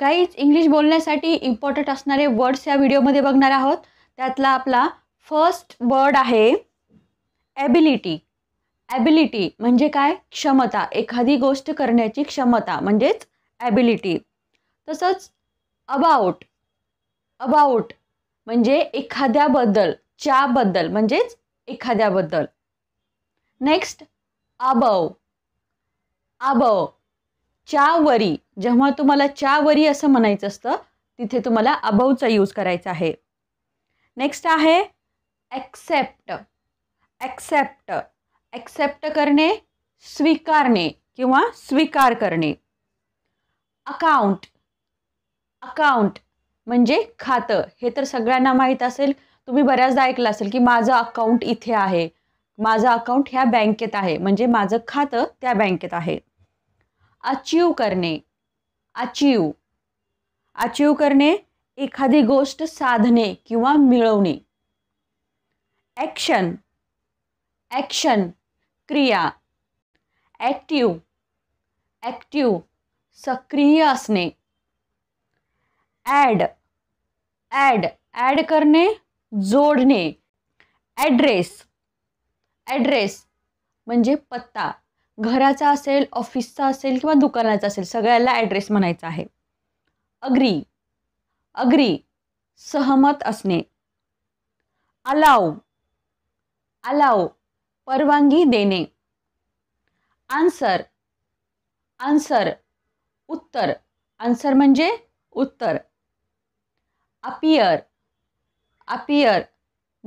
guys English बोलण्यासाठी important असणारे words या व्हिडिओमध्ये बघणार आहोत त्यातला आपला फर्स्ट वर्ड आहे ॲबिलिटी ॲबिलिटी म्हणजे काय क्षमता एखादी गोष्ट करण्याची क्षमता म्हणजेच ॲबिलिटी तसंच अबाउट अबाउट म्हणजे एखाद्याबद्दल च्याबद्दल म्हणजेच एखाद्याबद्दल नेक्स्ट अबव अबव चावरी जेव्हा तुम्हाला चावरी असं म्हणायचं असतं तिथे तुम्हाला अबवचा यूज करायचा आहे नेक्स्ट आहे ॲक्सेप्ट ॲक्सेप्ट ॲक्सेप्ट करणे स्वीकारणे किंवा स्वीकार करणे अकाउंट अकाउंट म्हणजे खातं हे तर सगळ्यांना माहीत असेल तुम्ही बऱ्याचदा ऐकलं असेल की माझं अकाउंट इथे आहे माझं अकाउंट ह्या बँकेत आहे म्हणजे माझं खातं त्या बँकेत आहे अचीव करणे अचीव अचीव करणे एखादी गोष्ट साधणे किंवा मिळवणे ॲक्शन ॲक्शन क्रिया ॲक्टिव ॲक्टिव सक्रिय असणे ॲड ॲड ॲड करणे जोडणे ॲड्रेस ॲड्रेस म्हणजे पत्ता घराचा असेल ऑफिसचा असेल किंवा दुकानाचा असेल सगळ्याला ॲड्रेस म्हणायचा आहे अग्री अग्री सहमत असणे अलाव अलाव परवानगी देणे आन्सर आन्सर उत्तर आन्सर म्हणजे उत्तर अपियर अपियर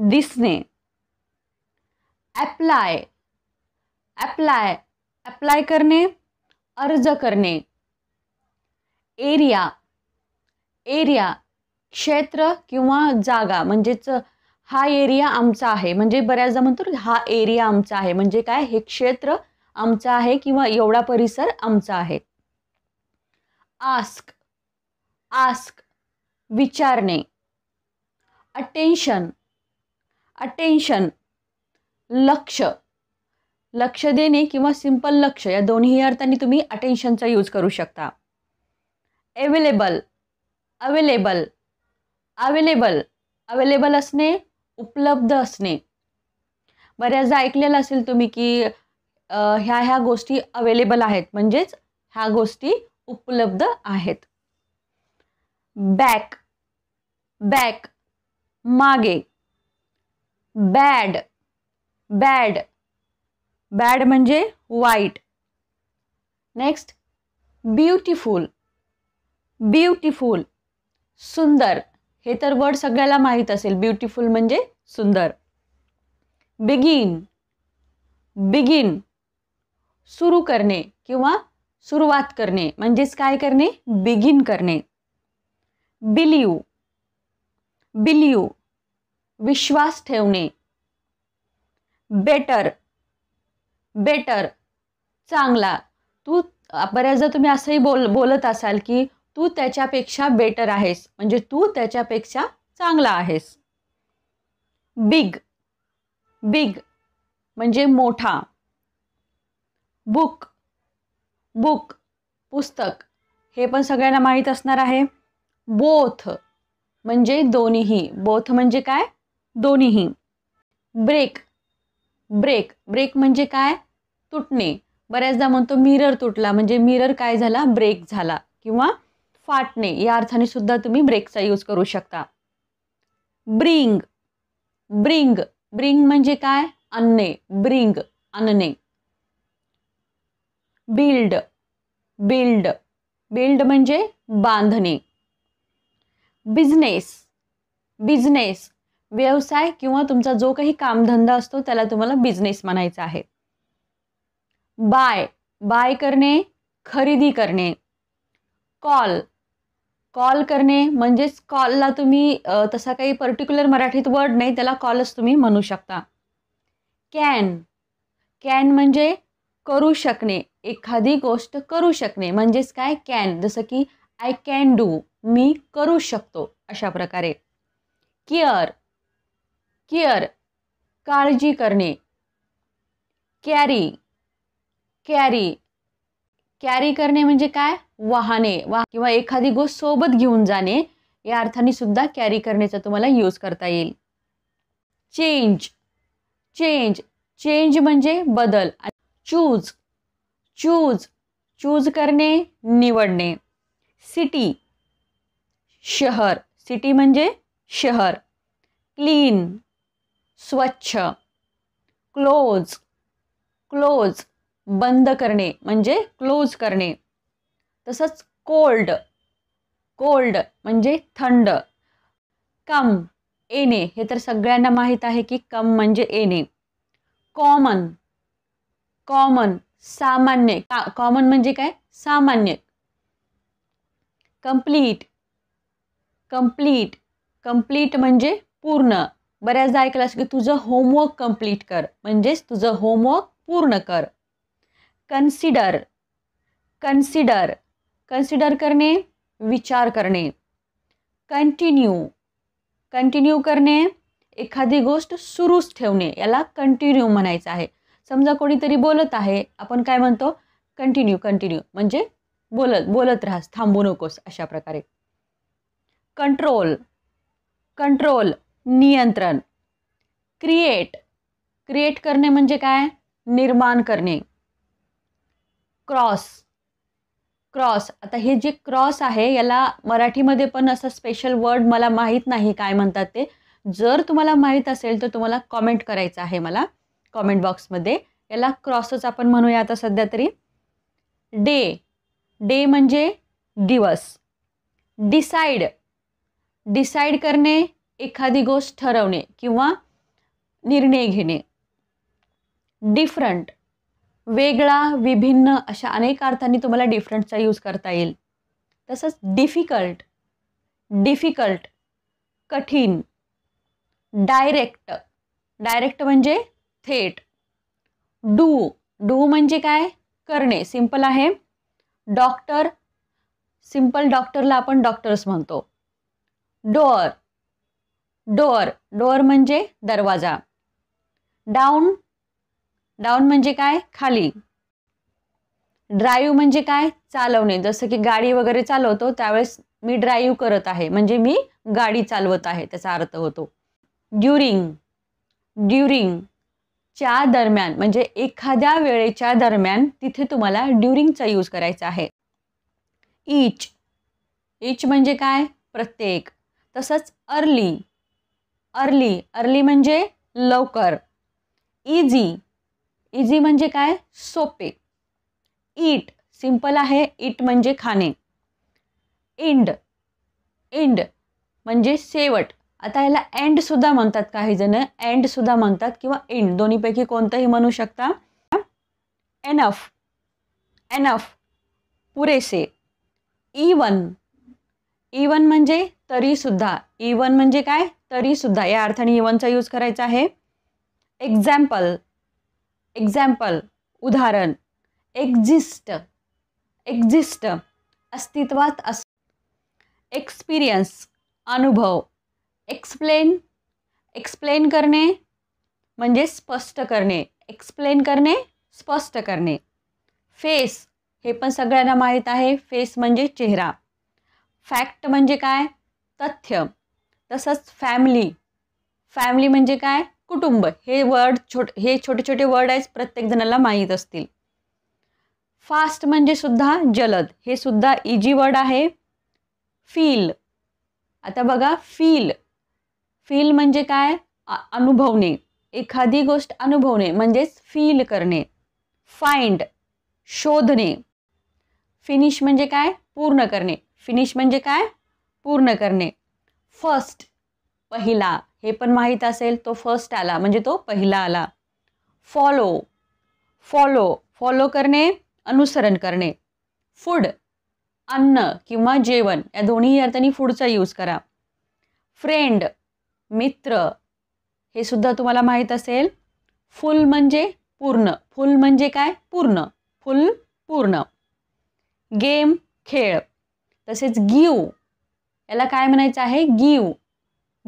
दिसणे ॲप्लाय ॲप्लाय अप्लाय करणे अर्ज करणे एरिया एरिया क्षेत्र किंवा जागा म्हणजेच हा एरिया आमचा आहे म्हणजे बऱ्याचदा म्हणतो हा एरिया आमचा आहे म्हणजे काय हे क्षेत्र आमचं आहे किंवा एवढा परिसर आमचा आहे आस्क आस्क विचारणे अटेन्शन अटेन्शन लक्ष लक्ष देणे किंवा सिंपल लक्ष या दोन्ही अर्थांनी तुम्ही अटेन्शनचा यूज करू शकता अवेलेबल अवेलेबल अवेलेबल अवेलेबल असणे उपलब्ध असणे बऱ्याचदा ऐकलेलं असेल तुम्ही की ह्या ह्या गोष्टी अवेलेबल आहेत म्हणजेच ह्या गोष्टी उपलब्ध आहेत बॅक बॅक मागे बॅड बॅड बॅड म्हणजे वाईट नेक्स्ट ब्युटिफुल ब्युटिफुल सुंदर हे तर वर्ड सगळ्याला माहीत असेल ब्युटिफुल म्हणजे सुंदर बिगिन बिगिन सुरू करणे किंवा सुरुवात करणे म्हणजेच काय करणे बिगिन करणे बिलीव बिलीव विश्वास ठेवणे बेटर बेटर चांगला तू बऱ्याचदा तुम्ही असंही बोल बोलत असाल की तू त्याच्यापेक्षा बेटर आहेस म्हणजे तू त्याच्यापेक्षा चांगला आहेस बिग बिग म्हणजे मोठा बुक बुक पुस्तक हे पण सगळ्यांना माहीत असणार आहे बोथ म्हणजे दोन्हीही बोथ म्हणजे काय दोन्हीही ब्रेक ब्रेक ब्रेक म्हणजे काय तुटणे बऱ्याचदा म्हणतो मिरर तुटला म्हणजे मिरर काय झाला ब्रेक झाला किंवा फाटणे या अर्थाने सुद्धा तुम्ही ब्रेकचा यूज करू शकता ब्रिंग ब्रिंग ब्रिंग म्हणजे काय अन्ने ब्रिंग अन्ने बिल्ड बिल्ड बिल्ड म्हणजे बांधणे बिझनेस बिझनेस व्यवसाय किंवा तुमचा जो काही कामधंदा असतो त्याला तुम्हाला बिझनेस म्हणायचा आहे बाय बाय करणे खरेदी करणे कॉल कॉल करणे म्हणजेच कॉलला तुम्ही तसा काही पर्टिक्युलर मराठीत वर्ड नाही त्याला कॉलच तुम्ही म्हणू शकता कॅन कॅन म्हणजे करू शकणे एखादी गोष्ट करू शकणे म्हणजेच काय कॅन जसं की आय कॅन डू मी करू शकतो अशा प्रकारे केअर केअर काळजी करणे कॅरी कॅरी कॅरी करणे म्हणजे काय वाहने वा किंवा एखादी गोष्ट सोबत घेऊन जाणे या अर्थाने सुद्धा कॅरी करण्याचा तुम्हाला यूज करता येईल चेंज चेंज चेंज म्हणजे बदल चूज चूज चूज करणे निवडणे सिटी शहर सिटी म्हणजे शहर क्लीन स्वच्छ क्लोज क्लोज बंद करणे म्हणजे क्लोज करणे तसंच कोल्ड कोल्ड म्हणजे थंड कम येणे हे तर सगळ्यांना माहीत आहे की कम म्हणजे येणे कॉमन कॉमन सामान्य कॉमन म्हणजे काय सामान्य कंप्लीट कंप्लीट कंप्लीट म्हणजे पूर्ण बऱ्याचदा ऐकलं की तुझं होमवर्क कंप्लीट कर म्हणजेच तुझं होमवर्क पूर्ण कर कन्सिडर कन्सिडर कन्सिडर करणे विचार करणे कंटिन्यू कंटिन्यू करणे एखादी गोष्ट सुरूच ठेवणे याला कंटिन्यू म्हणायचं आहे समजा कोणीतरी बोलत आहे आपण काय म्हणतो कंटिन्यू कंटिन्यू म्हणजे बोलत बोलत राहास थांबू नकोस अशा प्रकारे कंट्रोल कंट्रोल नियंत्रण क्रिएट क्रिएट करणे म्हणजे काय निर्माण करणे क्रॉस क्रॉस आता हे जे क्रॉस आहे याला मराठीमध्ये पण असं स्पेशल वर्ड मला माहीत नाही काय म्हणतात ते जर तुम्हाला माहीत असेल तर तुम्हाला कॉमेंट करायचं आहे मला कॉमेंट बॉक्समध्ये याला क्रॉसच आपण म्हणूया आता सध्या तरी डे डे म्हणजे दिवस डिसाईड डिसाईड करणे एखादी गोष्ट ठरवणे किंवा निर्णय घेणे डिफरंट वेगळा विभिन्न अशा अनेक अर्थांनी तुम्हाला डिफरंटचा यूज करता येईल तसंच डिफिकल्ट डिफिकल्ट कठीण डायरेक्ट डायरेक्ट म्हणजे थेट डू डू म्हणजे काय करणे सिंपल आहे डॉक्टर सिंपल डॉक्टरला आपण डॉक्टर्स म्हणतो डोअर डोअर डोअर म्हणजे दरवाजा डाऊन डाऊन म्हणजे काय खाली ड्राईव्ह म्हणजे काय चालवणे जसं की गाडी वगैरे चालवतो त्यावेळेस मी ड्राईव्ह करत आहे म्हणजे मी गाडी चालवत आहे त्याचा अर्थ होतो ड्युरिंग ड्युरिंग च्या दरम्यान म्हणजे एखाद्या वेळेच्या दरम्यान तिथे तुम्हाला ड्युरिंगचा यूज करायचा आहे इच इच म्हणजे काय प्रत्येक तसंच अर्ली अर्ली अर्ली म्हणजे लवकर इझी इझी म्हणजे काय सोपे ईट सिंपल आहे ईट म्हणजे खाणे इंड इंड म्हणजे शेवट आता याला एंडसुद्धा म्हणतात काही जण एंडसुद्धा म्हणतात किंवा इंड दोन्हीपैकी कोणतंही म्हणू शकता एनफ एनफ पुरेसे इवन इवन म्हणजे तरीसुद्धा इवन म्हणजे काय तरीसुद्धा या अर्थाने इवनचा यूज करायचा आहे एक्झाम्पल एक्झाम्पल उदाहरण एक्झिस्ट एक्झिस्ट अस्तित्वात अस एक्सपिरियन्स अनुभव एक्सप्लेन एक्सप्लेन करणे म्हणजे स्पष्ट करणे एक्सप्लेन करणे स्पष्ट करणे फेस हे पण सगळ्यांना माहीत आहे फेस म्हणजे चेहरा फॅक्ट म्हणजे काय तथ्य तसंच फॅमिली फॅमिली म्हणजे काय कुटुंब हे वर्ड छोट हे छोटे छोटे वर्ड आहेत प्रत्येक जणाला माहीत असतील फास्ट म्हणजे सुद्धा जलद हे सुद्धा इजी वर्ड आहे फील आता बघा फील फील म्हणजे काय अनुभवणे एखादी गोष्ट अनुभवणे म्हणजेच फील करणे फाइंड शोधणे फिनिश म्हणजे काय पूर्ण करणे फिनिश म्हणजे काय पूर्ण करणे फर्स्ट पहिला हे पण माहीत असेल तो फर्स्ट आला म्हणजे तो पहिला आला फॉलो फॉलो फॉलो करणे अनुसरण करणे फूड अन्न किंवा जेवण या दोन्ही अर्थाने फूडचा यूज करा फ्रेंड मित्र हे सुद्धा तुम्हाला माहीत असेल फुल म्हणजे पूर्ण फुल म्हणजे काय पूर्ण फुल पूर्ण गेम खेळ तसेच गिव याला काय म्हणायचं आहे गिव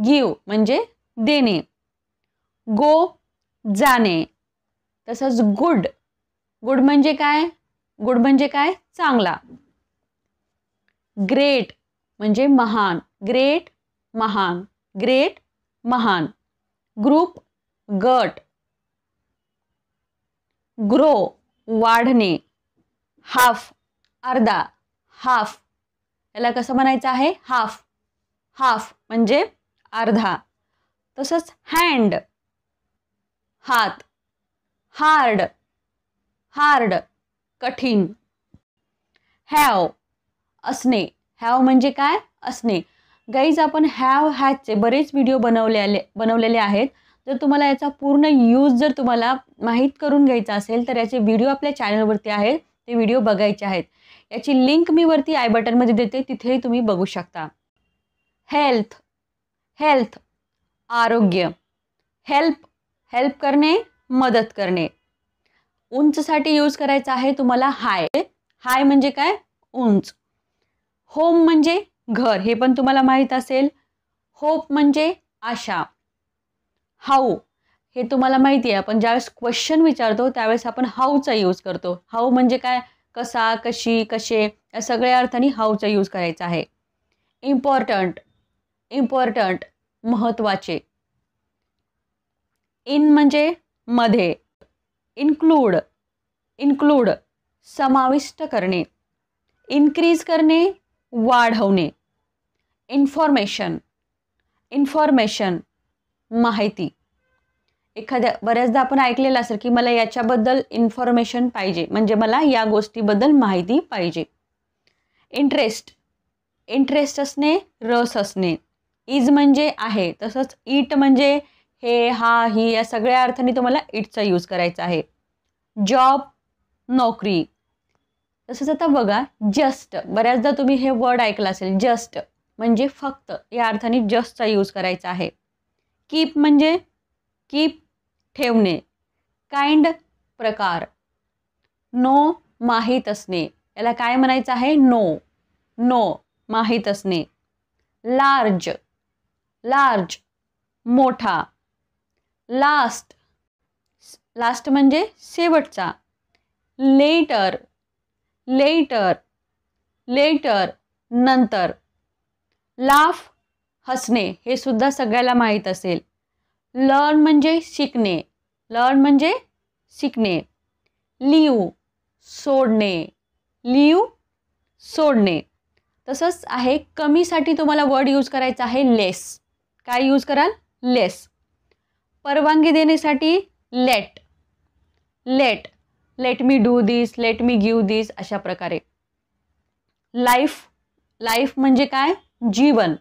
गिव म्हणजे देणे गो जाणे तसंच गुड गुड म्हणजे काय गुड म्हणजे काय चांगला ग्रेट म्हणजे महान ग्रेट महान ग्रेट महान ग्रुप गट ग्रो वाढणे हाफ अर्धा हाफ याला कसं म्हणायचं आहे हाफ हाफ म्हणजे अर्धा तसंच हँड हात हार्ड हार्ड कठीण हॅव असणे हॅव म्हणजे काय असणे गाईज आपण हॅव हॅजचे बरेच व्हिडिओ बनवलेले बनवलेले आहेत जर तुम्हाला याचा पूर्ण यूज जर तुम्हाला माहीत करून घ्यायचा असेल तर याचे व्हिडिओ आपल्या चॅनलवरती आहेत ते व्हिडिओ बघायचे आहेत याची लिंक मी वरती आय बटनमध्ये देते तिथेही तुम्ही बघू शकता हेल्थ हेल्थ आरोग्य हेल्प हेल्प करणे मदत करणे उंचसाठी यूज करायचा आहे तुम्हाला हाय हाय म्हणजे काय उंच होम म्हणजे घर हे पण तुम्हाला माहीत असेल होप म्हणजे आशा हाऊ हे तुम्हाला माहिती आहे आपण ज्यावेळेस क्वेश्चन विचारतो त्यावेळेस आपण हाऊचा यूज करतो हाऊ म्हणजे काय कसा कशी कसे या सगळ्या अर्थाने हाऊचा यूज करायचा आहे इम्पॉर्टंट इम्पॉर्टंट महत्त्वाचे इन म्हणजे मध्ये इन्क्लूड इन्क्लूड समाविष्ट करणे इन्क्रीज करणे वाढवणे इन्फॉर्मेशन इन्फॉर्मेशन माहिती एखाद्या बऱ्याचदा आपण ऐकलेलं असेल की मला याच्याबद्दल इन्फॉर्मेशन पाहिजे म्हणजे मला या गोष्टीबद्दल माहिती पाहिजे इंटरेस्ट इंटरेस्ट असणे रस असणे इज म्हणजे आहे तसंच इट म्हणजे हे हा ही या सगळ्या अर्थाने तुम्हाला इटचा यूज करायचा आहे जॉब नोकरी तसंच आता बघा जस्ट बऱ्याचदा तुम्ही हे वर्ड ऐकलं असेल जस्ट म्हणजे फक्त या अर्थाने जस्टचा यूज करायचा आहे कीप म्हणजे कीप ठेवणे काइंड प्रकार नो माहीत असणे याला काय म्हणायचं आहे नो नो माहीत असणे लार्ज लार्ज मोठा लास्ट लास्ट म्हणजे शेवटचा लेटर लेटर लेटर नंतर लाफ हसणे हे सुद्धा सगळ्याला माहीत असेल लर्न म्हणजे शिकणे लर्न म्हणजे शिकणे लिव सोडणे लिव सोडणे तसंच आहे कमीसाठी तुम्हाला वर्ड यूज करायचा आहे लेस काय यूज कराल लेस परवानगी देण्यासाठी let let let me do this let me give this अशा प्रकारे लाईफ लाईफ म्हणजे काय जीवन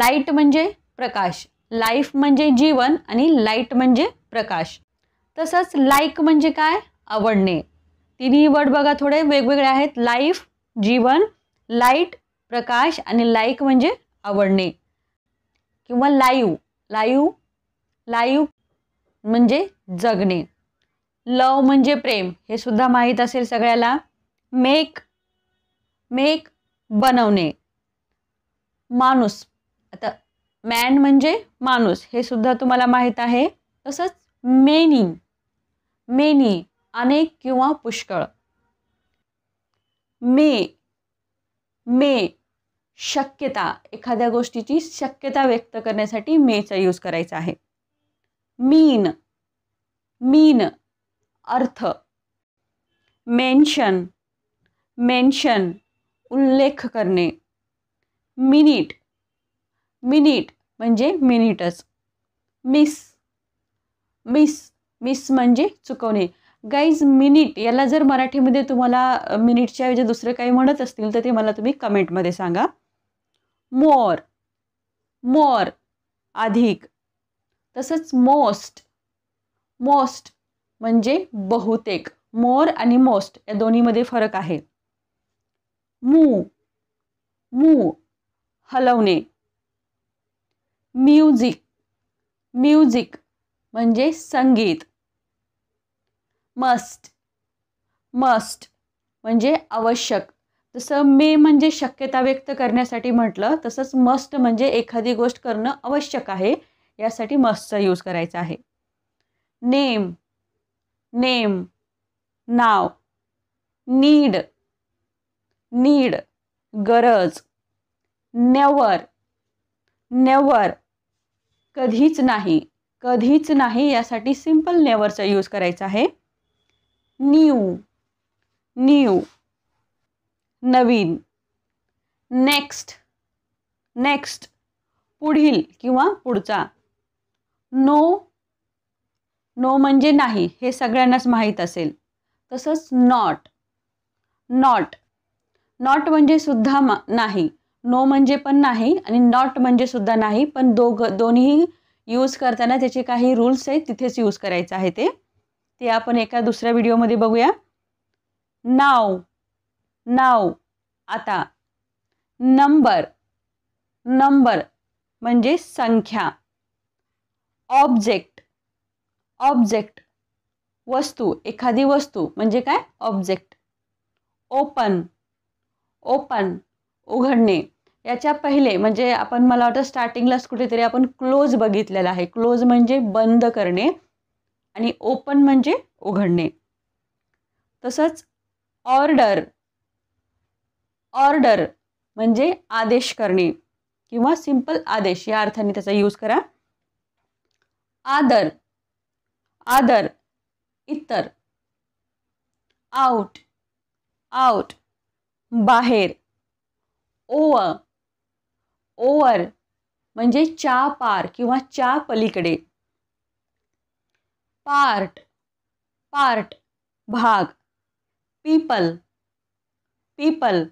लाईट म्हणजे प्रकाश लाईफ म्हणजे जीवन आणि लाईट म्हणजे प्रकाश तसंच लाईक म्हणजे काय आवडणे तिन्ही वर्ड बघा थोडे वेगवेगळे आहेत लाईफ जीवन लाईट प्रकाश आणि लाईक म्हणजे आवडणे किंवा लाईव लाईव लाईव म्हणजे जगणे लव म्हणजे प्रेम हे सुद्धा माहीत असेल सगळ्याला मेक मेक बनवणे माणूस आता मॅन म्हणजे माणूस हे सुद्धा तुम्हाला माहीत आहे तसंच मेनी मेनी अनेक किंवा पुष्कळ मे मे शक्यता एखाद्या गोष्टीची शक्यता व्यक्त करण्यासाठी मेचा यूज करायचा आहे मीन मीन अर्थ मेन्शन मेन्शन उल्लेख करणे मिनिट मिनिट म्हणजे मिनिटच मिस मिस मिस म्हणजे चुकवणे गाईज मिनिट याला जर मराठीमध्ये तुम्हाला मिनिटच्या ऐवजी दुसरं काही म्हणत असतील तर ते मला तुम्ही कमेंटमध्ये सांगा मोर मोर अधिक तसंच मोस्ट मोस्ट म्हणजे बहुतेक मोर आणि मोस्ट या दोन्हीमध्ये फरक आहे मू मू हलवणे म्युझिक म्युझिक म्हणजे संगीत मस्ट मस्ट म्हणजे आवश्यक जसं मे म्हणजे शक्यता व्यक्त करण्यासाठी म्हटलं तसंच मस्ट म्हणजे एखादी गोष्ट करणं आवश्यक आहे यासाठी मस्टचा यूज करायचा आहे नेम नेम नाव नीड नीड गरज नेवर नेवर कधीच नाही कधीच नाही यासाठी सिंपल नेवरचा यूज करायचा आहे न्यू न्यू नवीन नेक्स्ट नेक्स्ट पुढील किंवा पुढचा नो नो म्हणजे नाही हे सगळ्यांनाच माहीत असेल तसंच नॉट नॉट नॉट म्हणजे सुद्धा नाही नो म्हणजे पण नाही आणि नॉट म्हणजे सुद्धा नाही पण दोघ दोन्ही यूज करताना त्याचे काही रूल्स आहेत तिथेच यूज करायचं आहे ते ते आपण एका दुसऱ्या व्हिडिओमध्ये बघूया नाव नाव आता नंबर नंबर म्हणजे संख्या ऑब्जेक्ट ऑब्जेक्ट वस्तू एखादी वस्तू म्हणजे काय ऑब्जेक्ट ओपन ओपन उघडणे याच्या पहिले म्हणजे आपण मला वाटतं स्टार्टिंगलाच कुठेतरी आपण क्लोज बघितलेला आहे क्लोज म्हणजे बंद करणे आणि ओपन म्हणजे उघडणे तसंच ऑर्डर ऑर्डर म्हणजे आदेश करणे किंवा सिंपल आदेश या अर्थाने त्याचा यूज करा आदर आदर इतर आउट आउट बाहेर ओवर ओवर म्हणजे चा पार किंवा चा पलीकडे पार्ट पार्ट भाग पीपल पीपल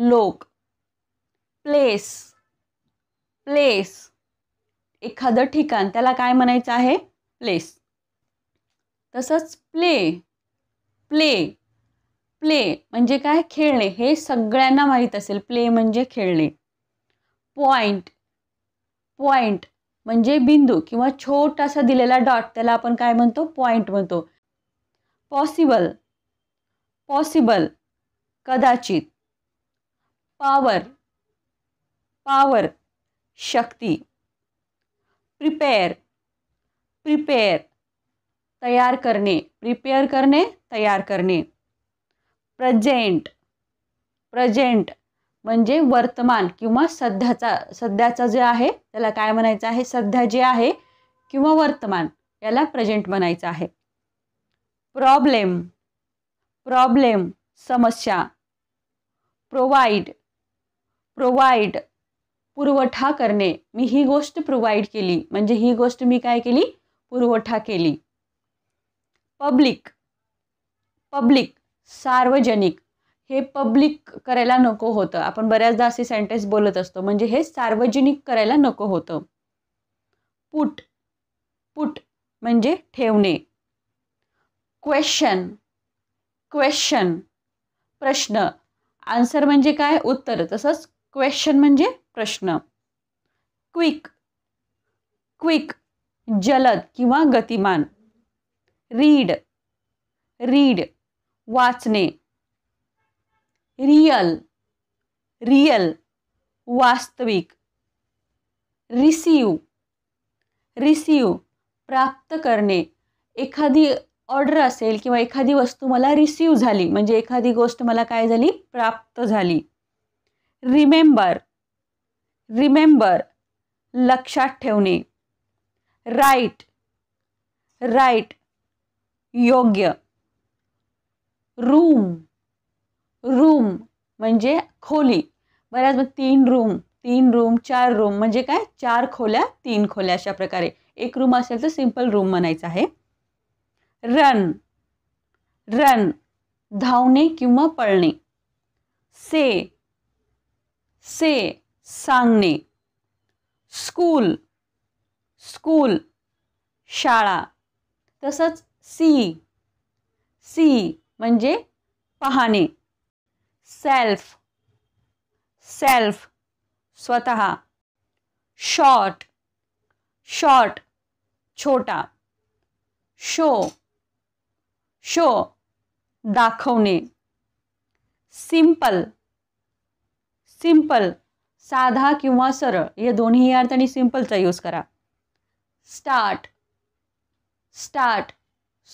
लोक प्लेस प्लेस एखादं ठिकाण त्याला काय म्हणायचं आहे प्लेस तसंच प्ले प्ले प्ले म्हणजे काय खेळणे हे सगळ्यांना माहीत असेल प्ले म्हणजे खेळणे पॉइंट पॉइंट म्हणजे बिंदू किंवा छोटासा दिलेला डॉट त्याला आपण काय म्हणतो पॉइंट म्हणतो पॉसिबल पॉसिबल कदाचित पावर पावर शक्ती प्रिपेअर प्रिपेअर तयार करणे प्रिपेअर करणे तयार करणे प्रजेंट प्रजेंट म्हणजे वर्तमान किंवा सध्याचा सध्याचा जे आहे त्याला काय म्हणायचं आहे सध्या जे आहे किंवा वर्तमान याला प्रेझेंट म्हणायचं आहे प्रॉब्लेम प्रॉब्लेम समस्या प्रोवाइड प्रोवाइड पुरवठा करणे मी ही गोष्ट प्रोवाइड केली म्हणजे ही गोष्ट मी काय केली पुरवठा केली पब्लिक पब्लिक सार्वजनिक हे पब्लिक करायला नको होतं आपण बऱ्याचदा असे सेंटेन्स बोलत असतो म्हणजे हे सार्वजनिक करायला नको होतं पुट पुट म्हणजे ठेवणे क्वेश्चन क्वेश्चन प्रश्न आन्सर म्हणजे काय उत्तर तसंच क्वेश्चन म्हणजे प्रश्न क्विक क्विक जलद किंवा गतिमान रीड रीड वाचणे रियल रियल वास्तविक रिसीव रिसीव प्राप्त करणे एखादी ऑर्डर असेल किंवा एखादी वस्तू मला रिसीव झाली म्हणजे एखादी गोष्ट मला काय झाली प्राप्त झाली रिमेंबर रिमेंबर लक्षात ठेवणे राईट राईट योग्य रूम रूम म्हणजे खोली बऱ्याच मग तीन रूम तीन रूम चार रूम म्हणजे काय चार खोल्या तीन खोल्या अशा प्रकारे एक रूम असेल तर सिंपल रूम म्हणायचं आहे रन रन धावणे किंवा पळणे से से सांगणे स्कूल स्कूल शाला तसच सी सी मजे पहाने सेल्फ सेल्फ स्वत शॉर्ट शॉर्ट छोटा शो शो दाखवने सिंपल सिम्पल साधा किंवा सरळ हे दोन्ही अर्थ आणि सिम्पलचा यूज करा स्टार्ट स्टार्ट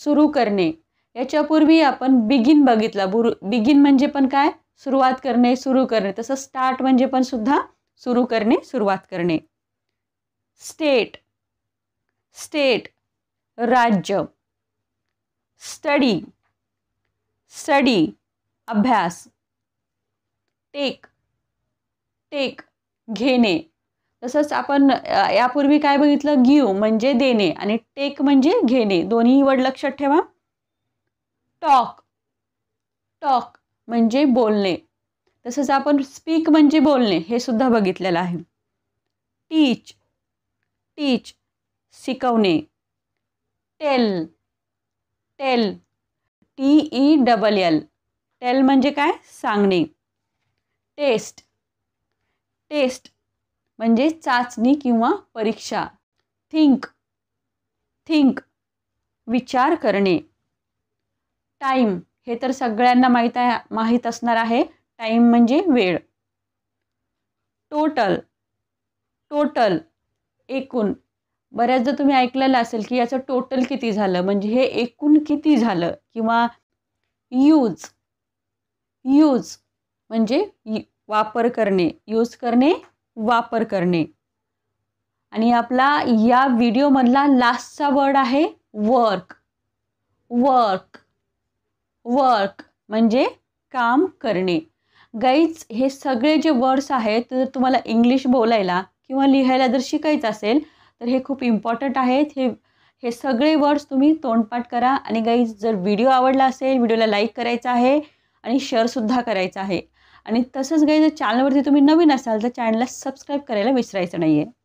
सुरू करणे याच्यापूर्वी आपण बिगिन बघितला बुरु बिगिन म्हणजे पण काय सुरुवात करणे सुरू करणे तसं स्टार्ट म्हणजे पण सुद्धा सुरू करणे सुरुवात करणे स्टेट स्टेट राज्य स्टडी स्टडी अभ्यास टेक टेक घेणे तसंच आपण यापूर्वी काय बघितलं गिव म्हणजे देणे आणि टेक म्हणजे घेणे दोन्ही वड लक्षात ठेवा टॉक टॉक म्हणजे बोलणे तसंच आपण स्पीक म्हणजे बोलणे हे सुद्धा बघितलेलं आहे टीच टीच शिकवणे tell tell T E double L tell म्हणजे काय सांगणे टेस्ट टेस्ट म्हणजे चाचणी किंवा परीक्षा थिंक थिंक विचार करणे टाईम हे तर सगळ्यांना माहीत आहे माहीत असणार आहे टाईम म्हणजे वेळ टोटल टोटल एकूण बऱ्याचदा तुम्ही ऐकलेलं असेल की याचं टोटल किती झालं म्हणजे हे एकूण किती झालं किंवा यूज यूज म्हणजे वापर करणे यूज करणे वापर करणे आणि आपला या व्हिडिओमधला लास्टचा वर्ड आहे वर्क वर्क वर्क म्हणजे काम करणे गाईज हे सगळे जे वर्ड्स आहेत जर तुम्हाला इंग्लिश बोलायला किंवा लिहायला जर शिकायचं असेल तर हे खूप इम्पॉर्टंट आहेत हे हे सगळे वर्ड्स तुम्ही तोंडपाठ करा आणि गाईज जर व्हिडिओ आवडला असेल व्हिडिओला लाईक करायचा आहे आणि शेअरसुद्धा करायचा आहे आणि तसंच काही जर चॅनलवरती तुम्ही नवीन असाल तर चॅनलला सबस्क्राईब करायला विसरायचं नाही आहे